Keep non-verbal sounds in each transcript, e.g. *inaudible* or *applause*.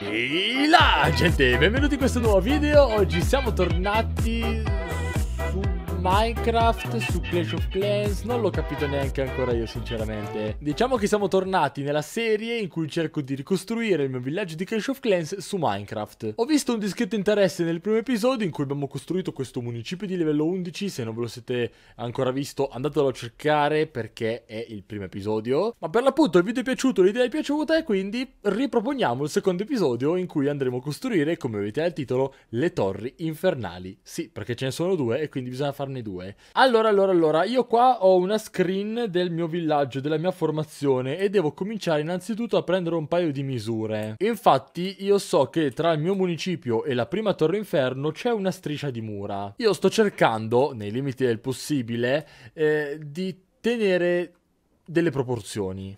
E là gente, benvenuti in questo nuovo video Oggi siamo tornati Minecraft su Clash of Clans, non l'ho capito neanche ancora io sinceramente. Diciamo che siamo tornati nella serie in cui cerco di ricostruire il mio villaggio di Clash of Clans su Minecraft. Ho visto un discreto interesse nel primo episodio in cui abbiamo costruito questo municipio di livello 11, se non ve lo siete ancora visto andatelo a cercare perché è il primo episodio. Ma per l'appunto il video è piaciuto, l'idea è piaciuta e quindi riproponiamo il secondo episodio in cui andremo a costruire, come vedete dal titolo, le torri infernali. Sì, perché ce ne sono due e quindi bisogna farne farne due. Allora, allora, allora, io qua ho una screen del mio villaggio, della mia formazione e devo cominciare innanzitutto a prendere un paio di misure. Infatti io so che tra il mio municipio e la prima torre inferno c'è una striscia di mura. Io sto cercando, nei limiti del possibile, eh, di tenere delle proporzioni.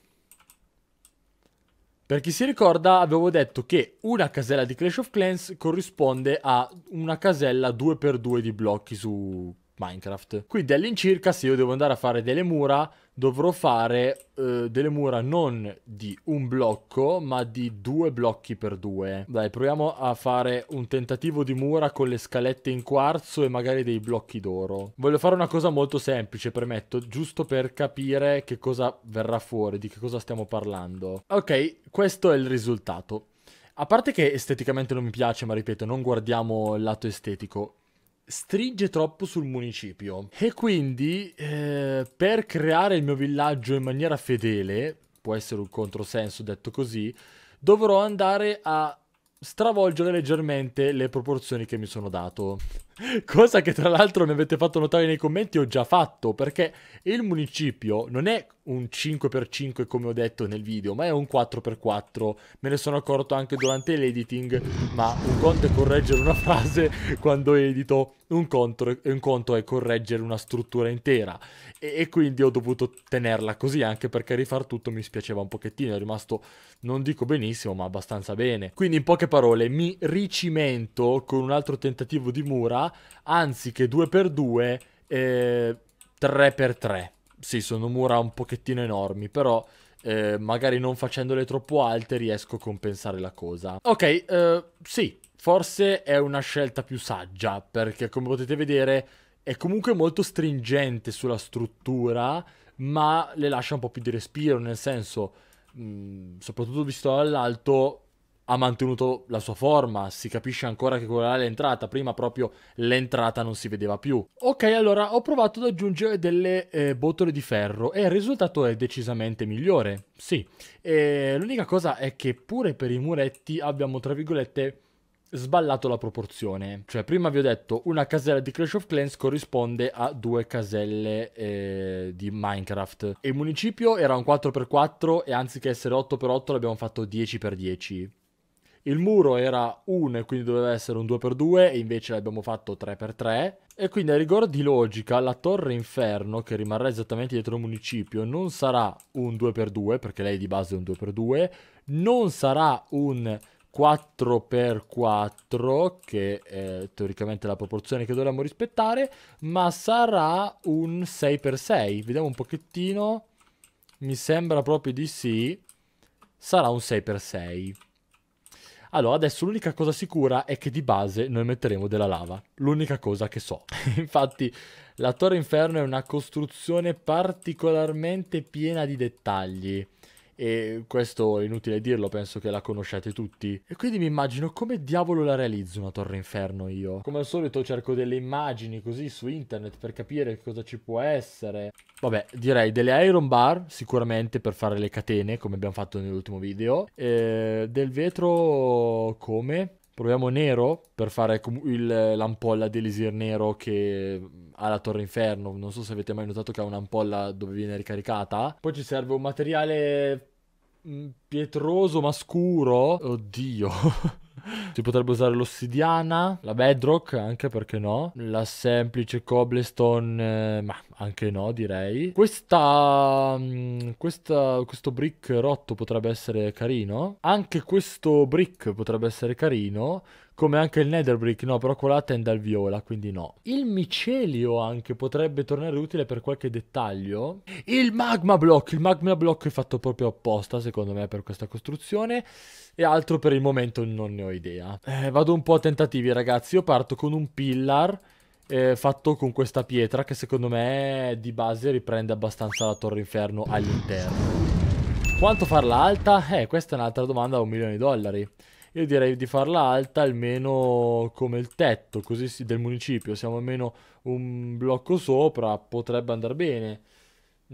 Per chi si ricorda avevo detto che una casella di Clash of Clans corrisponde a una casella 2x2 di blocchi su Minecraft. Quindi all'incirca se io devo andare a fare delle mura, dovrò fare eh, delle mura non di un blocco, ma di due blocchi per due. Dai, proviamo a fare un tentativo di mura con le scalette in quarzo e magari dei blocchi d'oro. Voglio fare una cosa molto semplice, premetto, giusto per capire che cosa verrà fuori, di che cosa stiamo parlando. Ok, questo è il risultato. A parte che esteticamente non mi piace, ma ripeto, non guardiamo il lato estetico stringe troppo sul municipio e quindi eh, per creare il mio villaggio in maniera fedele, può essere un controsenso detto così, dovrò andare a stravolgere leggermente le proporzioni che mi sono dato. Cosa che tra l'altro mi avete fatto notare nei commenti ho già fatto, perché il municipio non è un 5x5 come ho detto nel video, ma è un 4x4. Me ne sono accorto anche durante l'editing, ma un conto è correggere una frase *laughs* quando edito, un conto, un conto è correggere una struttura intera. E, e quindi ho dovuto tenerla così, anche perché rifar tutto mi spiaceva un pochettino, è rimasto, non dico benissimo, ma abbastanza bene. Quindi in poche parole mi ricimento con un altro tentativo di mura anziché 2x2, eh, 3x3. Sì, sono mura un pochettino enormi, però eh, magari non facendole troppo alte riesco a compensare la cosa. Ok, eh, sì, forse è una scelta più saggia, perché come potete vedere è comunque molto stringente sulla struttura, ma le lascia un po' più di respiro, nel senso, mh, mm, soprattutto visto dall'alto, ha mantenuto la sua forma, si capisce ancora che quella è l'entrata, prima proprio l'entrata non si vedeva più. Ok, allora ho provato ad aggiungere delle eh, bottole di ferro e il risultato è decisamente migliore, sì. l'unica cosa è che pure per i muretti abbiamo, tra virgolette, sballato la proporzione. Cioè, prima vi ho detto, una casella di Clash of Clans corrisponde a due caselle eh, di Minecraft. E il municipio era un 4x4 e anziché essere 8x8 l'abbiamo fatto 10x10. Il muro era 1 e quindi doveva essere un 2x2 e invece l'abbiamo fatto 3x3. E quindi a rigore di logica la torre inferno che rimarrà esattamente dietro il municipio non sarà un 2x2 perché lei di base è un 2x2, non sarà un 4x4 che è teoricamente la proporzione che dovremmo rispettare, ma sarà un 6x6. Vediamo un pochettino, mi sembra proprio di sì, sarà un 6x6. Allora, adesso l'unica cosa sicura è che di base noi metteremo della lava. L'unica cosa che so. *laughs* Infatti, la Torre Inferno è una costruzione particolarmente piena di dettagli e questo è inutile dirlo, penso che la conosciate tutti. E quindi mi immagino come diavolo la realizzo una torre inferno io. Come al solito cerco delle immagini così su internet per capire cosa ci può essere. Vabbè, direi delle iron bar sicuramente per fare le catene come abbiamo fatto nell'ultimo video. E del vetro come? Proviamo nero per fare il, l'ampolla di elisir nero che ha la torre inferno. Non so se avete mai notato che ha un'ampolla dove viene ricaricata. Poi ci serve un materiale mm, pietroso ma scuro. Oddio. *laughs* si potrebbe usare l'ossidiana, la bedrock, anche perché no, la semplice cobblestone, eh, ma anche no direi. Questa, mm, questa, questo brick rotto potrebbe essere carino, anche questo brick potrebbe essere carino, come anche il Netherbrick, no, però quella tende al viola, quindi no. Il micelio anche potrebbe tornare utile per qualche dettaglio. Il magma block, il magma block è fatto proprio apposta, secondo me, per questa costruzione. E altro per il momento non ne ho idea. Eh, vado un po' a tentativi, ragazzi. Io parto con un pillar... Eh, fatto con questa pietra che secondo me di base riprende abbastanza la torre inferno all'interno. Quanto farla alta? Eh, questa è un'altra domanda a un milione di dollari. Io direi di farla alta almeno come il tetto, così si, del municipio. Siamo almeno un blocco sopra, potrebbe andare bene.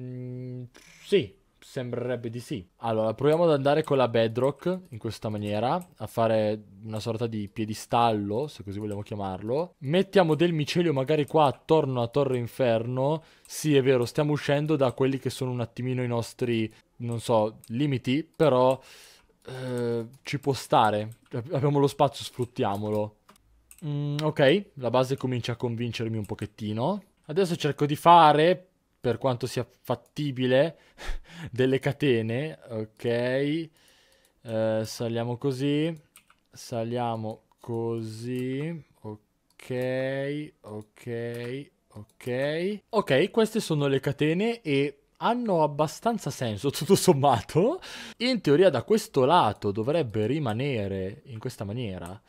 Mm, sì, sembrerebbe di sì. Allora, proviamo ad andare con la bedrock in questa maniera, a fare una sorta di piedistallo, se così vogliamo chiamarlo. Mettiamo del micelio magari qua attorno a Torre Inferno. Sì, è vero, stiamo uscendo da quelli che sono un attimino i nostri, non so, limiti, però eh, ci può stare. Abbiamo lo spazio, sfruttiamolo. Mm, ok, la base comincia a convincermi un pochettino. Adesso cerco di fare, per quanto sia fattibile, *laughs* delle catene. Ok, eh, saliamo così. Saliamo così. Ok, ok, ok. Ok, queste sono le catene e hanno abbastanza senso *laughs* tutto sommato. In teoria da questo lato dovrebbe rimanere in questa maniera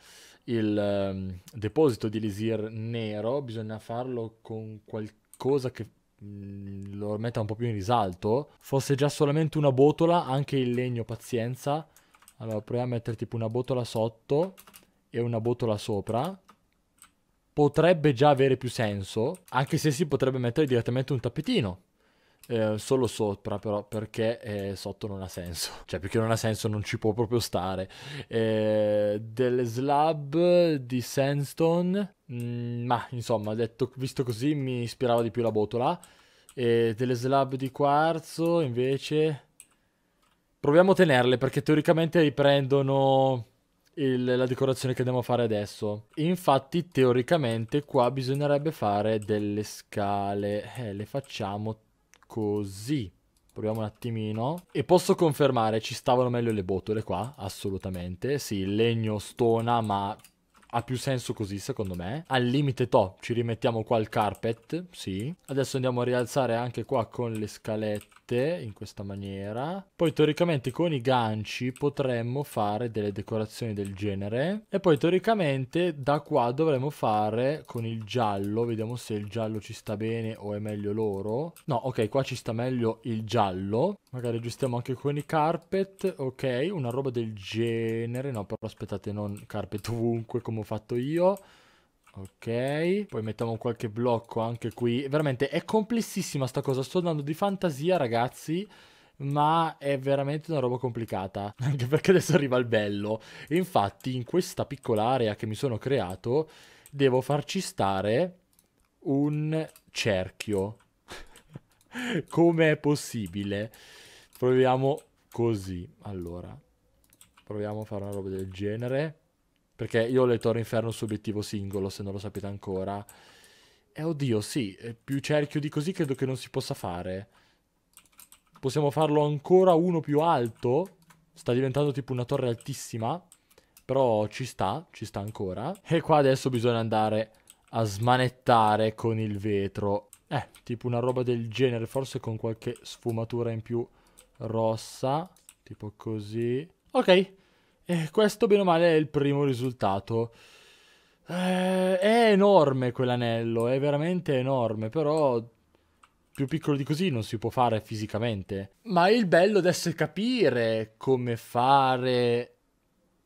il um, deposito di elisir nero, bisogna farlo con qualcosa che mm, lo metta un po' più in risalto. Fosse già solamente una botola, anche il legno pazienza. Allora proviamo a mettere tipo una botola sotto e una botola sopra potrebbe già avere più senso, anche se si potrebbe mettere direttamente un tappetino eh, solo sopra però perché eh, sotto non ha senso *laughs* cioè perché non ha senso non ci può proprio stare eh, delle slab di sandstone mh, mm, ma insomma detto, visto così mi ispirava di più la botola delle slab di quarzo invece proviamo a tenerle perché teoricamente riprendono il, la decorazione che andiamo a fare adesso. Infatti, teoricamente, qua bisognerebbe fare delle scale. Eh, le facciamo così. Proviamo un attimino. E posso confermare, ci stavano meglio le botole qua, assolutamente. Sì, il legno stona, ma ha più senso così secondo me. Al limite top ci rimettiamo qua il carpet, sì. Adesso andiamo a rialzare anche qua con le scalette in questa maniera. Poi teoricamente con i ganci potremmo fare delle decorazioni del genere. E poi teoricamente da qua dovremmo fare con il giallo, vediamo se il giallo ci sta bene o è meglio l'oro. No, ok, qua ci sta meglio il giallo. Magari aggiustiamo anche con i carpet, ok, una roba del genere. No, però aspettate, non carpet ovunque come fatto io. Ok, poi mettiamo qualche blocco anche qui. Veramente è complessissima sta cosa, sto andando di fantasia ragazzi ma è veramente una roba complicata, *laughs* anche perché adesso arriva il bello. infatti in questa piccola area che mi sono creato devo farci stare un cerchio. *laughs* Come è possibile? Proviamo così. Allora, proviamo a fare una roba del genere perché io ho letto Inferno su obiettivo singolo, se non lo sapete ancora. E oddio, sì, più cerchio di così credo che non si possa fare. Possiamo farlo ancora uno più alto. Sta diventando tipo una torre altissima. Però ci sta, ci sta ancora. E qua adesso bisogna andare a smanettare con il vetro. Eh, tipo una roba del genere, forse con qualche sfumatura in più rossa. Tipo così. Ok, e eh, questo, bene o male, è il primo risultato. Eh, è enorme quell'anello, è veramente enorme, però più piccolo di così non si può fare fisicamente. Ma il bello adesso è capire come fare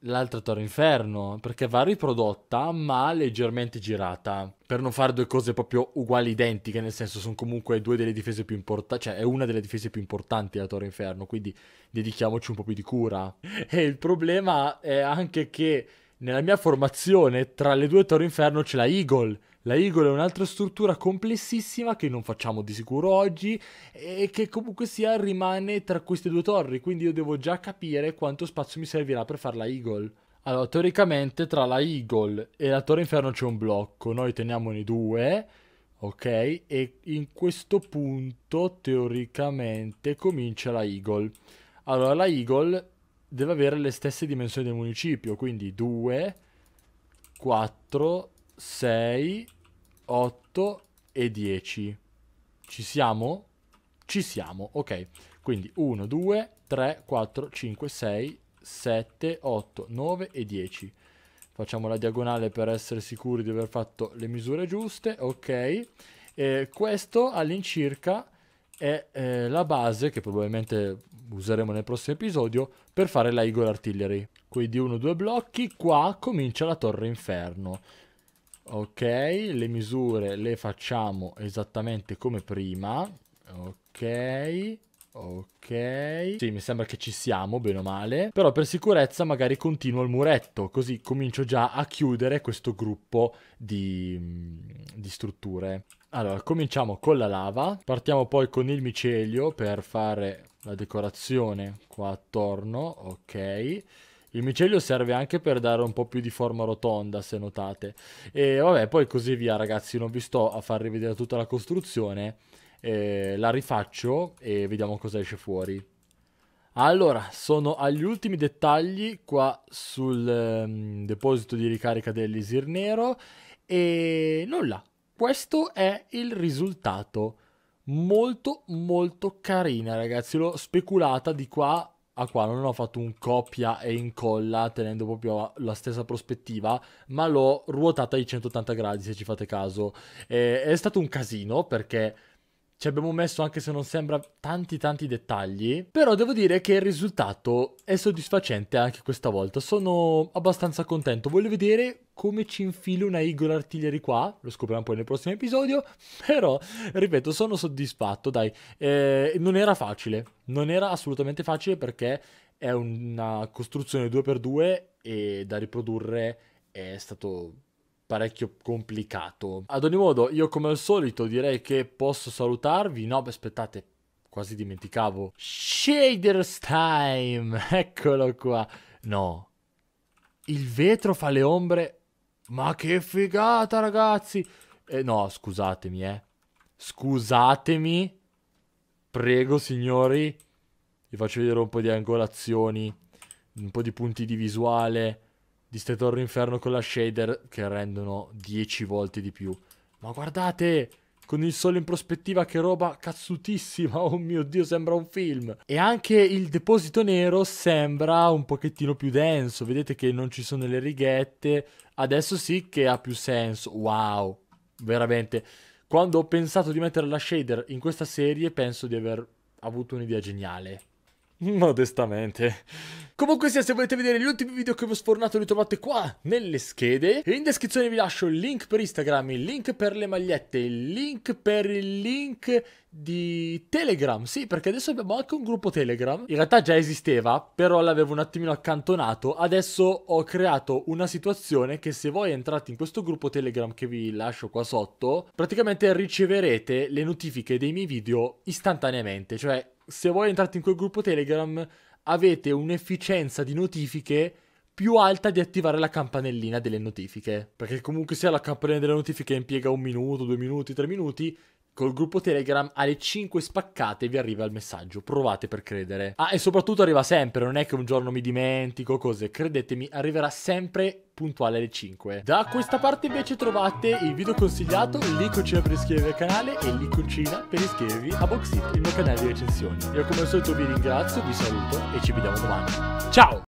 l'altra Torre Inferno, perché va riprodotta ma leggermente girata, per non fare due cose proprio uguali identiche, nel senso sono comunque due delle difese più importanti, cioè è una delle difese più importanti la Torre Inferno, quindi dedichiamoci un po' più di cura. *laughs* E il problema è anche che nella mia formazione tra le due Torre Inferno c'è la Eagle, la Eagle è un'altra struttura complessissima che non facciamo di sicuro oggi e che comunque sia rimane tra queste due torri, quindi io devo già capire quanto spazio mi servirà per fare la eagle. Allora, teoricamente tra la eagle e la torre inferno c'è un blocco, noi teniamone due, ok? E in questo punto teoricamente comincia la eagle. Allora, la eagle deve avere le stesse dimensioni del municipio, quindi 2, 4, 6 8 e 10. Ci siamo? Ci siamo, ok. Quindi 1, 2, 3, 4, 5, 6, 7, 8, 9 e 10. Facciamo la diagonale per essere sicuri di aver fatto le misure giuste, ok. E questo all'incirca è eh, la base che probabilmente useremo nel prossimo episodio per fare la Eagle Artillery. Quindi 1, 2 blocchi, qua comincia la Torre Inferno ok le misure le facciamo esattamente come prima ok Ok. Sì, mi sembra che ci siamo, bene o male. Però per sicurezza magari continuo il muretto, così comincio già a chiudere questo gruppo di, mm, di strutture. Allora, cominciamo con la lava. Partiamo poi con il micelio per fare la decorazione qua attorno, ok. Il micelio serve anche per dare un po' più di forma rotonda, se notate. E vabbè, poi così via, ragazzi. Non vi sto a far rivedere tutta la costruzione. Eh, la rifaccio e vediamo cosa esce fuori. Allora, sono agli ultimi dettagli qua sul ehm, deposito di ricarica dell'Isir Nero. E nulla, questo è il risultato molto molto carina ragazzi l'ho speculata di qua a ah, qua non ho fatto un copia e incolla tenendo proprio la stessa prospettiva, ma l'ho ruotata di 180 gradi se ci fate caso. E è stato un casino perché ci abbiamo messo anche se non sembra tanti tanti dettagli, però devo dire che il risultato è soddisfacente anche questa volta, sono abbastanza contento, voglio vedere come ci infilo una Eagle Artillery qua, lo scopriamo poi nel prossimo episodio, *laughs* però, ripeto, sono soddisfatto, dai, eh, non era facile, non era assolutamente facile perché è una costruzione 2x2 e da riprodurre è stato parecchio complicato. Ad ogni modo, io come al solito direi che posso salutarvi. No, beh, aspettate, quasi dimenticavo. Shaders time! *laughs* Eccolo qua. No. Il vetro fa le ombre. Ma che figata, ragazzi! Eh, no, scusatemi, eh. Scusatemi. Prego, signori. Vi faccio vedere un po' di angolazioni, un po' di punti di visuale di ste inferno con la shader che rendono 10 volte di più. Ma guardate, con il sole in prospettiva che roba cazzutissima, *laughs* oh mio dio sembra un film. E anche il deposito nero sembra un pochettino più denso, vedete che non ci sono le righette, adesso sì che ha più senso, wow, veramente. Quando ho pensato di mettere la shader in questa serie penso di aver avuto un'idea geniale. *laughs* modestamente. Comunque sia, se volete vedere gli ultimi video che vi ho sfornato li trovate qua, nelle schede. E in descrizione vi lascio il link per Instagram, il link per le magliette, il link per il link di Telegram. Sì, perché adesso abbiamo anche un gruppo Telegram. In realtà già esisteva, però l'avevo un attimino accantonato. Adesso ho creato una situazione che se voi entrate in questo gruppo Telegram che vi lascio qua sotto, praticamente riceverete le notifiche dei miei video istantaneamente. Cioè, se voi entrate in quel gruppo Telegram avete un'efficienza di notifiche più alta di attivare la campanellina delle notifiche. Perché comunque sia la campanellina delle notifiche impiega un minuto, due minuti, tre minuti, col gruppo Telegram alle 5 spaccate vi arriva il messaggio. Provate per credere. Ah, e soprattutto arriva sempre, non è che un giorno mi dimentico cose, credetemi, arriverà sempre puntuale alle 5. Da questa parte invece trovate il video consigliato, l'iconcina per iscrivervi al canale e l'iconcina per iscrivervi a Boxit, il mio canale di recensioni. Io come al solito vi ringrazio, vi saluto e ci vediamo domani. Ciao!